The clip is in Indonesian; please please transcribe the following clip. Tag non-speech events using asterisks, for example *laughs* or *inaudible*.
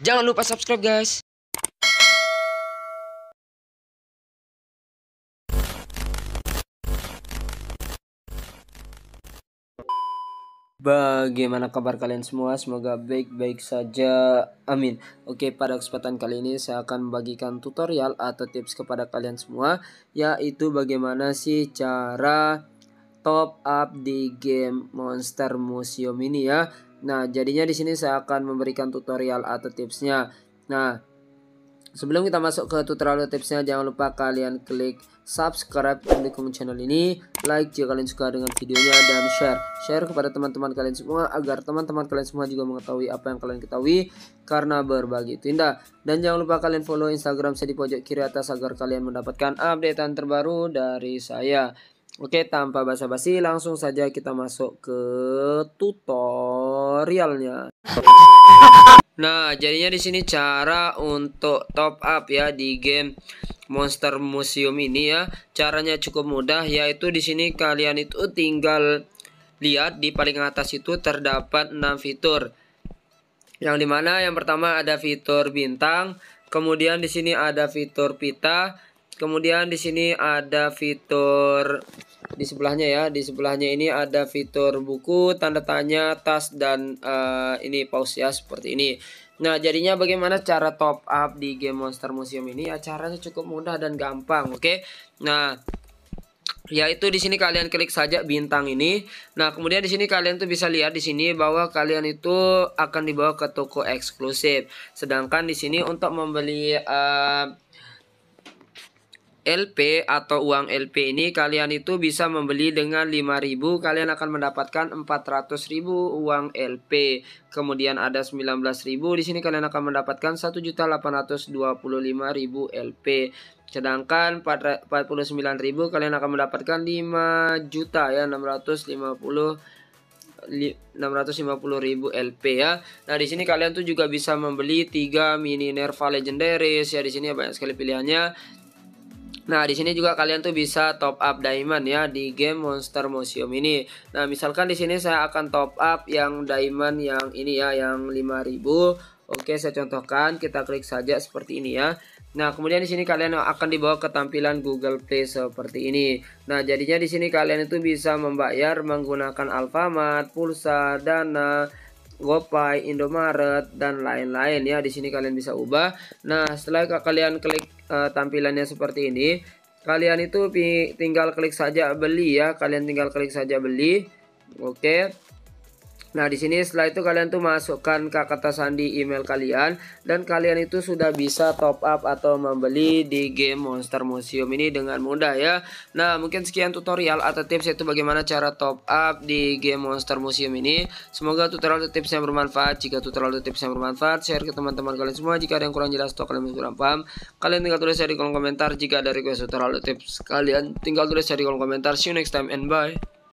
Jangan lupa subscribe guys. Bagaimana kabar kalian semua? Semoga baik-baik saja. Amin. Oke, pada kesempatan kali ini saya akan membagikan tutorial atau tips kepada kalian semua yaitu bagaimana sih cara top up di game Monster Museum ini ya. Nah, jadinya di sini saya akan memberikan tutorial atau tipsnya. Nah, sebelum kita masuk ke tutorial atau tipsnya, jangan lupa kalian klik subscribe mendukung channel ini, like jika kalian suka dengan videonya dan share. Share kepada teman-teman kalian semua agar teman-teman kalian semua juga mengetahui apa yang kalian ketahui karena berbagi itu indah. Dan jangan lupa kalian follow Instagram saya di pojok kiri atas agar kalian mendapatkan updatean terbaru dari saya. Oke, tanpa basa-basi langsung saja kita masuk ke tutorialnya. *laughs* Nah, jadinya di sini cara untuk top up ya di game Monster Museum ini ya. Caranya cukup mudah yaitu di sini kalian itu tinggal lihat di paling atas itu terdapat 6 fitur. Yang dimana yang pertama ada fitur bintang, kemudian di sini ada fitur pita, kemudian di sini ada fitur di sebelahnya ya di sebelahnya ini ada fitur buku tanda tanya tas dan uh, ini pause ya seperti ini Nah, jadinya bagaimana cara top up di game Monster Museum ini? Acaranya cukup mudah dan gampang, oke? Okay? Nah, yaitu di sini kalian klik saja bintang ini. Nah, kemudian di sini kalian tuh bisa lihat di sini bahwa kalian itu akan dibawa ke toko eksklusif. Sedangkan di sini untuk membeli uh, LP atau uang LP ini kalian itu bisa membeli dengan 5000 kalian akan mendapatkan 400.000 uang LP kemudian ada 19.000 di sini kalian akan mendapatkan 1.825.000 LP sedangkan 49.000 kalian akan mendapatkan 5 juta ya 650 650.000 LP ya. Nah, di sini kalian tuh juga bisa membeli 3 mini Nerva legendaris ya. Di sini ya, banyak sekali pilihannya. Nah, di sini juga kalian tuh bisa top up diamond ya di game Monster Museum ini. Nah, misalkan di sini saya akan top up yang diamond yang ini ya, yang 5000. Oke, saya contohkan, kita klik saja seperti ini ya. Nah, kemudian di sini kalian akan dibawa ke tampilan Google Play seperti ini. Nah, jadinya di sini kalian itu bisa membayar menggunakan Alfamart, Pulsa, Dana, GoPay, Indomaret dan lain-lain ya. Di sini kalian bisa ubah. Nah, setelah kalian klik uh, tampilannya seperti ini kalian itu tinggal klik saja beli ya kalian tinggal klik saja beli oke okay. Nah, di sini setelah itu kalian tuh masukkan ke kata sandi email kalian dan kalian itu sudah bisa top up atau membeli di game Monster Museum ini dengan mudah ya. Nah, mungkin sekian tutorial atau tips itu bagaimana cara top up di game Monster Museum ini. Semoga tutorial atau tipsnya bermanfaat. Jika tutorial atau tipsnya bermanfaat, share ke teman-teman kalian semua. Jika ada yang kurang jelas atau kalian kurang paham, kalian tinggal tulis di kolom komentar. Jika ada request tutorial atau tips, kalian tinggal tulis di kolom komentar. See you next time and bye.